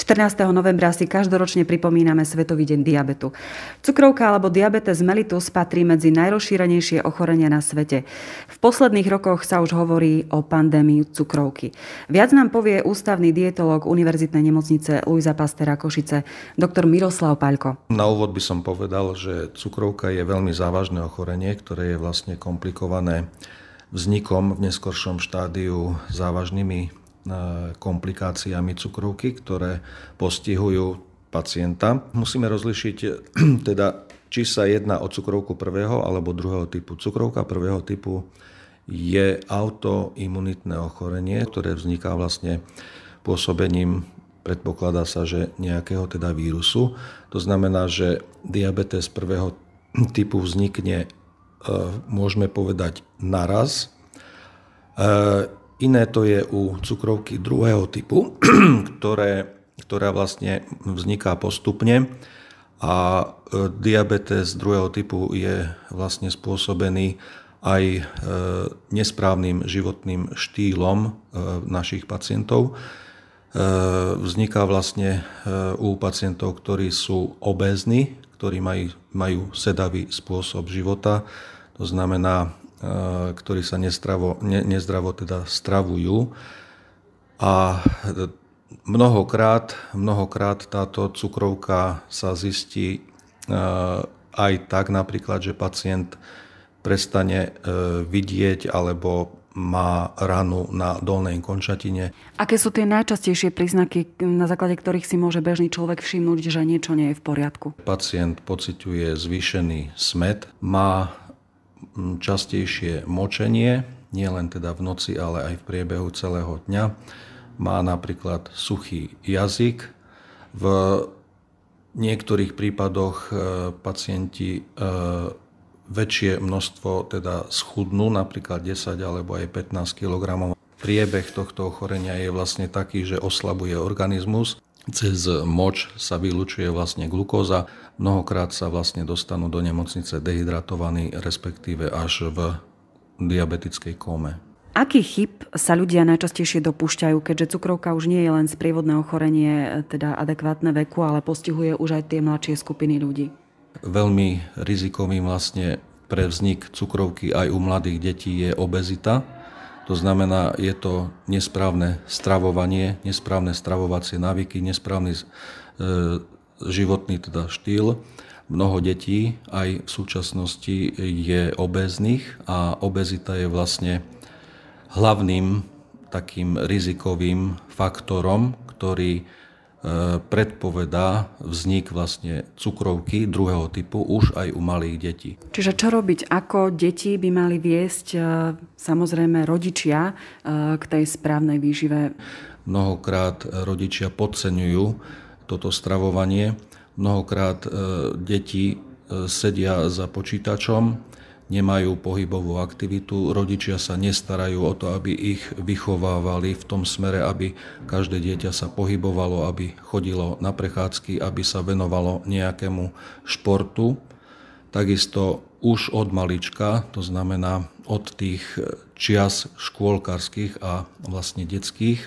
14. novembra si každoročne pripomíname Svetový deň diabetu. Cukrovka alebo diabetes mellitus patrí medzi najrozšírenejšie ochorenia na svete. V posledných rokoch sa už hovorí o pandémii cukrovky. Viac nám povie ústavný dietolog Univerzitnej nemocnice Luisa Pastera Košice, doktor Miroslav Paľko. Na úvod by som povedal, že cukrovka je veľmi závažné ochorenie, ktoré je vlastne komplikované vznikom v neskoršom štádiu závažnými E, komplikáciami cukrovky, ktoré postihujú pacienta. Musíme rozlišiť e, teda, či sa jedná o cukrovku prvého alebo druhého typu. Cukrovka prvého typu je autoimunitné ochorenie, ktoré vzniká vlastne pôsobením, predpokladá sa, že nejakého teda vírusu. To znamená, že diabetes prvého typu vznikne, e, môžeme povedať, naraz. Iné to je u cukrovky druhého typu, ktoré, ktorá vlastne vzniká postupne a e, diabetes druhého typu je vlastne spôsobený aj e, nesprávnym životným štýlom e, našich pacientov. Vzniká vlastne u pacientov, ktorí sú obézni, ktorí majú, majú sedavý spôsob života, to znamená Eh, ktorí sa nestravo, ne, nezdravo teda stravujú. A eh, mnohokrát, mnohokrát táto cukrovka sa zistí eh, aj tak napríklad, že pacient prestane vidieť alebo má ranu na dolnej končatine. Aké sú tie najčastejšie príznaky, na základe ktorých si môže bežný človek všimnúť, že niečo nie je v poriadku? Pacient pociťuje zvýšený smet, má častejšie močenie, nielen teda v noci, ale aj v priebehu celého dňa. Má napríklad suchý jazyk. V niektorých prípadoch e, pacienti e, väčšie množstvo teda schudnú, napríklad 10 alebo aj 15 kg. Priebeh tohto ochorenia je vlastne taký, že oslabuje organizmus cez moč sa vylučuje vlastne glukóza. Mnohokrát sa vlastne dostanú do nemocnice dehydratovaní, respektíve až v diabetickej kóme. Aký chyb sa ľudia najčastejšie dopúšťajú, keďže cukrovka už nie je len sprievodné ochorenie, teda adekvátne veku, ale postihuje už aj tie mladšie skupiny ľudí? Veľmi rizikovým vlastne pre vznik cukrovky aj u mladých detí je obezita to znamená, je to nesprávne stravovanie, nesprávne stravovacie návyky, nesprávny e, životný teda štýl. Mnoho detí aj v súčasnosti je obezných a obezita je vlastne hlavným takým rizikovým faktorom, ktorý E, predpovedá vznik vlastne cukrovky druhého typu už aj u malých detí. Čiže čo robiť? Ako deti by mali viesť e, samozrejme rodičia e, k tej správnej výžive? Mnohokrát rodičia podceňujú toto stravovanie. Mnohokrát deti sedia za počítačom, nemajú pohybovú aktivitu, rodičia sa nestarajú o to, aby ich vychovávali v tom smere, aby každé dieťa sa pohybovalo, aby chodilo na prechádzky, aby sa venovalo nejakému športu. Takisto už od malička, to znamená od tých čias škôlkarských a vlastne detských,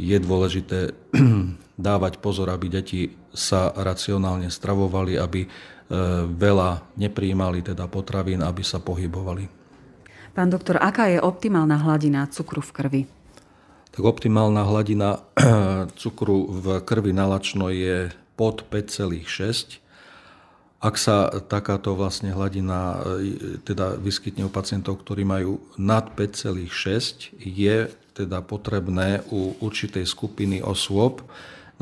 je dôležité dávať pozor, aby deti sa racionálne stravovali, aby E, veľa nepríjmali teda potravín, aby sa pohybovali. Pán doktor, aká je optimálna hladina cukru v krvi? Tak optimálna hladina cukru v krvi nalačno je pod 5,6. Ak sa takáto vlastne hladina e, teda vyskytne u pacientov, ktorí majú nad 5,6, je teda potrebné u určitej skupiny osôb,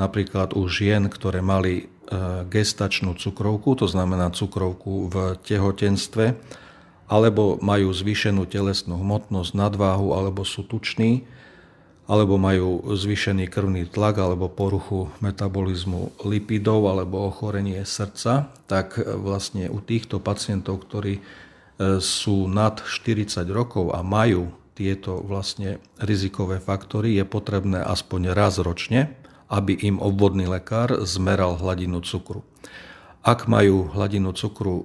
napríklad u žien, ktoré mali E, gestačnú cukrovku, to znamená cukrovku v tehotenstve, alebo majú zvýšenú telesnú hmotnosť, nadváhu, alebo sú tuční, alebo majú zvýšený krvný tlak, alebo poruchu metabolizmu lipidov, alebo ochorenie srdca, tak e, vlastne u týchto pacientov, ktorí e, sú nad 40 rokov a majú tieto vlastne rizikové faktory, je potrebné aspoň raz ročne aby im obvodný lekár zmeral hladinu cukru. Ak majú hladinu cukru e,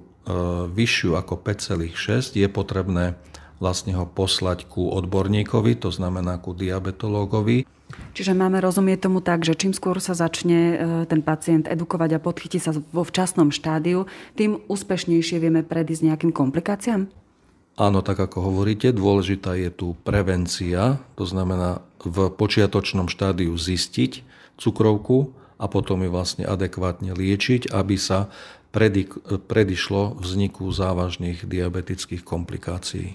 vyššiu ako 5,6, je potrebné vlastne ho poslať ku odborníkovi, to znamená ku diabetológovi. Čiže máme rozumieť tomu tak, že čím skôr sa začne e, ten pacient edukovať a podchytí sa vo včasnom štádiu, tým úspešnejšie vieme predísť nejakým komplikáciám? Áno, tak ako hovoríte, dôležitá je tu prevencia, to znamená v počiatočnom štádiu zistiť, cukrovku a potom ju vlastne adekvátne liečiť, aby sa predišlo vzniku závažných diabetických komplikácií.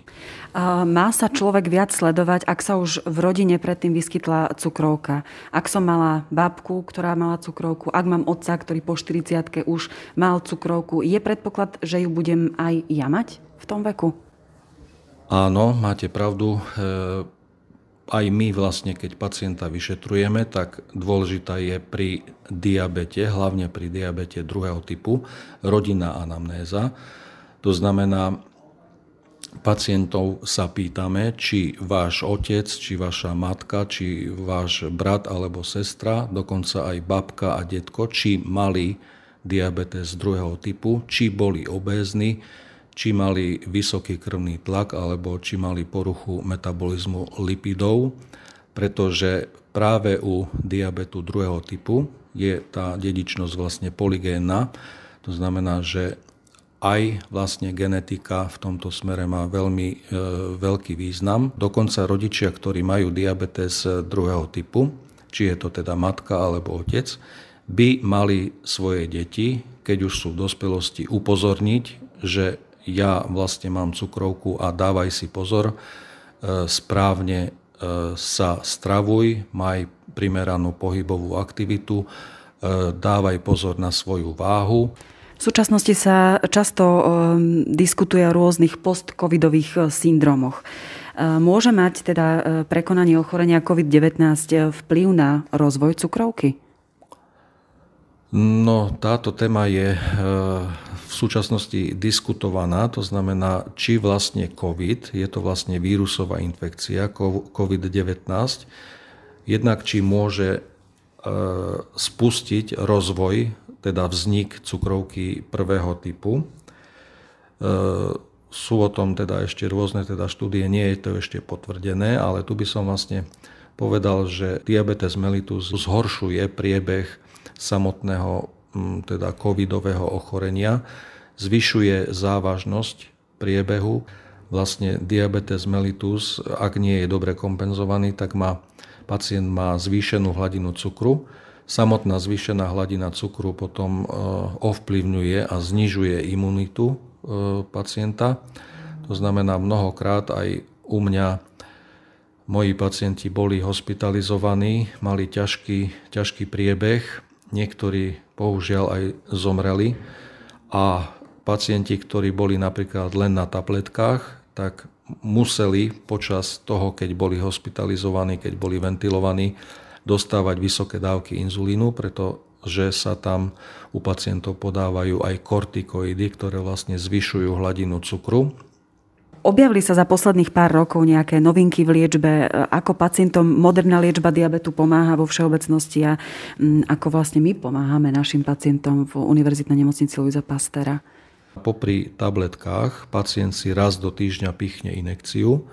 Má sa človek viac sledovať, ak sa už v rodine predtým vyskytla cukrovka? Ak som mala babku, ktorá mala cukrovku, ak mám otca, ktorý po 40 už mal cukrovku, je predpoklad, že ju budem aj ja mať v tom veku? Áno, máte pravdu. E- aj my vlastne, keď pacienta vyšetrujeme, tak dôležitá je pri diabete, hlavne pri diabete druhého typu, rodinná anamnéza. To znamená, pacientov sa pýtame, či váš otec, či vaša matka, či váš brat alebo sestra, dokonca aj babka a detko, či mali diabetes druhého typu, či boli obézni, či mali vysoký krvný tlak alebo či mali poruchu metabolizmu lipidov, pretože práve u diabetu druhého typu je tá dedičnosť vlastne poligénna. To znamená, že aj vlastne genetika v tomto smere má veľmi e, veľký význam. Dokonca rodičia, ktorí majú diabetes druhého typu, či je to teda matka alebo otec, by mali svoje deti, keď už sú v dospelosti, upozorniť, že ja vlastne mám cukrovku a dávaj si pozor, e, správne e, sa stravuj, maj primeranú pohybovú aktivitu, e, dávaj pozor na svoju váhu. V súčasnosti sa často diskutuje o rôznych post-covidových syndromoch. Môže mať teda prekonanie ochorenia COVID-19 vplyv na rozvoj cukrovky? No, táto téma je v súčasnosti diskutovaná, to znamená, či vlastne COVID, je to vlastne vírusová infekcia COVID-19, jednak či môže e, spustiť rozvoj, teda vznik cukrovky prvého typu. E, sú o tom teda ešte rôzne teda štúdie, nie je to ešte potvrdené, ale tu by som vlastne povedal, že diabetes mellitus zhoršuje priebeh samotného teda covidového ochorenia, zvyšuje závažnosť priebehu. Vlastne diabetes mellitus, ak nie je dobre kompenzovaný, tak má, pacient má zvýšenú hladinu cukru. Samotná zvýšená hladina cukru potom e, ovplyvňuje a znižuje imunitu e, pacienta. To znamená, mnohokrát aj u mňa moji pacienti boli hospitalizovaní, mali ťažký, ťažký priebeh, niektorí bohužiaľ aj zomreli a pacienti, ktorí boli napríklad len na tabletkách, tak museli počas toho, keď boli hospitalizovaní, keď boli ventilovaní, dostávať vysoké dávky inzulínu, pretože sa tam u pacientov podávajú aj kortikoidy, ktoré vlastne zvyšujú hladinu cukru Objavili sa za posledných pár rokov nejaké novinky v liečbe, e, ako pacientom moderná liečba diabetu pomáha vo všeobecnosti a mm, ako vlastne my pomáhame našim pacientom v Univerzitnej nemocnici Luisa Pastera? Popri tabletkách pacient si raz do týždňa pichne inekciu,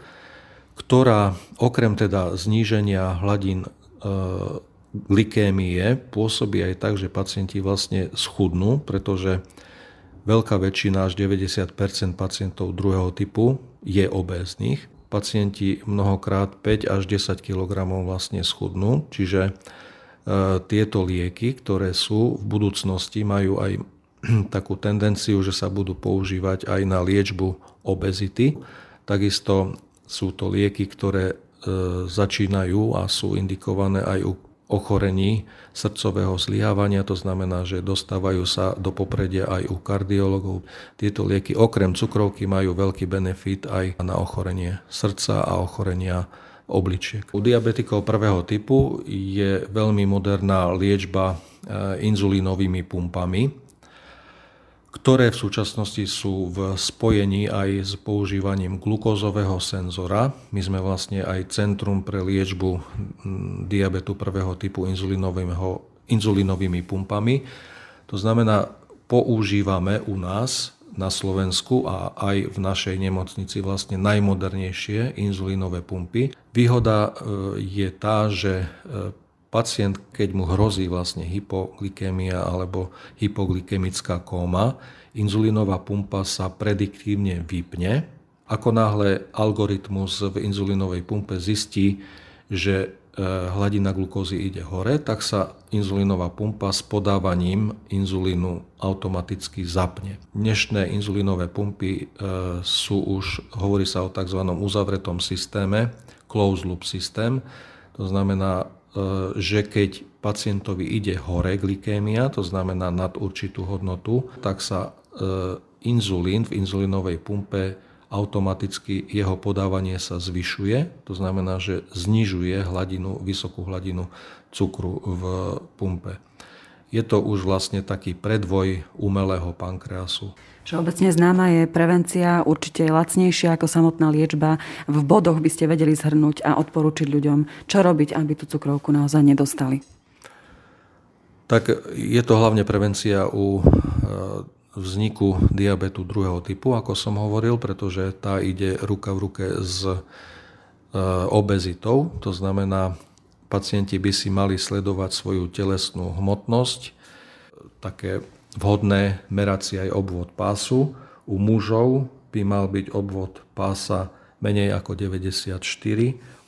ktorá okrem teda zníženia hladín e, glikémie pôsobí aj tak, že pacienti vlastne schudnú, pretože veľká väčšina, až 90 pacientov druhého typu je obéznych. Pacienti mnohokrát 5 až 10 kg vlastne schudnú, čiže e, tieto lieky, ktoré sú v budúcnosti, majú aj takú tendenciu, že sa budú používať aj na liečbu obezity. Takisto sú to lieky, ktoré e, začínajú a sú indikované aj u ochorení srdcového zlyhávania, to znamená, že dostávajú sa do popredia aj u kardiologov. Tieto lieky okrem cukrovky majú veľký benefit aj na ochorenie srdca a ochorenia obličiek. U diabetikov prvého typu je veľmi moderná liečba eh, inzulínovými pumpami, ktoré v súčasnosti sú v spojení aj s používaním glukózového senzora. My sme vlastne aj Centrum pre liečbu diabetu prvého typu inzulinovými pumpami. To znamená, používame u nás na Slovensku a aj v našej nemocnici vlastne najmodernejšie inzulínové pumpy. Výhoda e, je tá, že e, pacient, keď mu hrozí vlastne hypoglykémia alebo hypoglykemická kóma, inzulínová pumpa sa prediktívne vypne. Ako náhle algoritmus v inzulínovej pumpe zistí, že e, hladina glukózy ide hore, tak sa inzulínová pumpa s podávaním inzulínu automaticky zapne. Dnešné inzulínové pumpy e, sú už, hovorí sa o tzv. uzavretom systéme, closed loop systém, to znamená, E, že keď pacientovi ide hore glykémia, to znamená nad určitú hodnotu, tak sa e, inzulín v inzulinovej pumpe automaticky jeho podávanie sa zvyšuje, to znamená, že znižuje hladinu, vysokú hladinu cukru v pumpe je to už vlastne taký predvoj umelého pankreasu. Všeobecne známa je prevencia, určite je lacnejšia ako samotná liečba. V bodoch by ste vedeli zhrnúť a odporučiť ľuďom, čo robiť, aby tú cukrovku naozaj nedostali. Tak je to hlavne prevencia u e, vzniku diabetu druhého typu, ako som hovoril, pretože tá ide ruka v ruke s e, obezitou, to znamená Pacienti by si mali sledovať svoju telesnú hmotnosť. Také vhodné meracie aj obvod pásu. U mužov by mal byť obvod pása menej ako 94,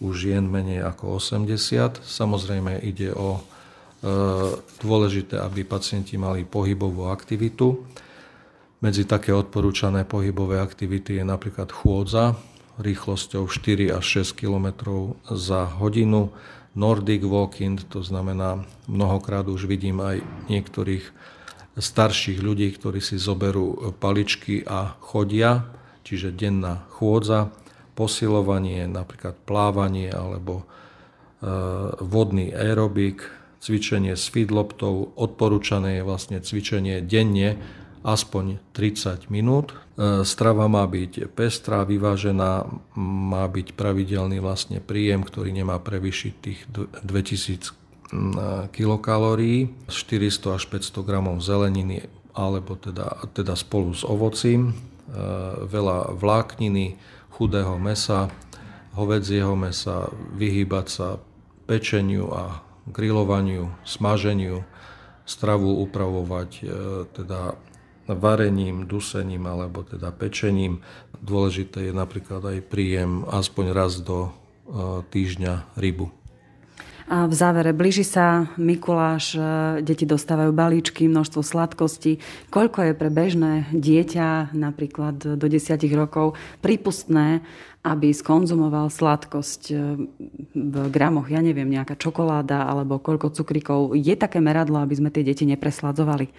u žien menej ako 80. Samozrejme ide o e, dôležité, aby pacienti mali pohybovú aktivitu. Medzi také odporúčané pohybové aktivity je napríklad chôdza rýchlosťou 4 až 6 km za hodinu, Nordic walking, to znamená, mnohokrát už vidím aj niektorých starších ľudí, ktorí si zoberú paličky a chodia, čiže denná chôdza, posilovanie, napríklad plávanie alebo e, vodný aerobik, cvičenie s feedloptou. Odporúčané je vlastne cvičenie denne aspoň 30 minút, E, strava má byť pestrá, vyvážená, má byť pravidelný vlastne príjem, ktorý nemá prevyšiť tých 2000 e, kilokalórií, 400 až 500 gramov zeleniny, alebo teda, teda spolu s ovocím, e, veľa vlákniny, chudého mesa, hovedzieho mesa, vyhýbať sa pečeniu a grilovaniu, smaženiu, stravu upravovať teda varením, dusením alebo teda pečením. Dôležité je napríklad aj príjem aspoň raz do e, týždňa rybu. A v závere blíži sa Mikuláš, e, deti dostávajú balíčky, množstvo sladkostí. Koľko je pre bežné dieťa, napríklad do 10 rokov, prípustné, aby skonzumoval sladkosť e, v gramoch, ja neviem, nejaká čokoláda alebo koľko cukrikov. Je také meradlo, aby sme tie deti nepresladzovali?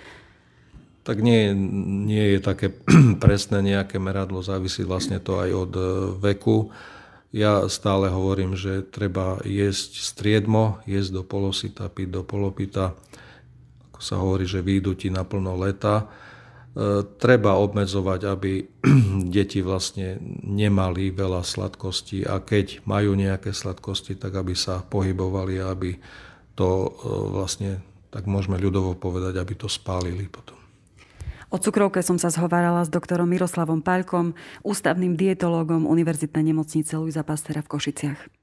tak nie, nie je také presné nejaké meradlo, závisí vlastne to aj od e, veku. Ja stále hovorím, že treba jesť striedmo, jesť do polosita, piť do polopita, ako sa hovorí, že výjdu ti plno leta. E, treba obmedzovať, aby deti vlastne nemali veľa sladkostí a keď majú nejaké sladkosti, tak aby sa pohybovali a aby to e, vlastne, tak môžeme ľudovo povedať, aby to spálili potom. O cukrovke som sa zhovárala s doktorom Miroslavom Paľkom, ústavným dietológom Univerzitnej nemocnice Luisa Pastera v Košiciach.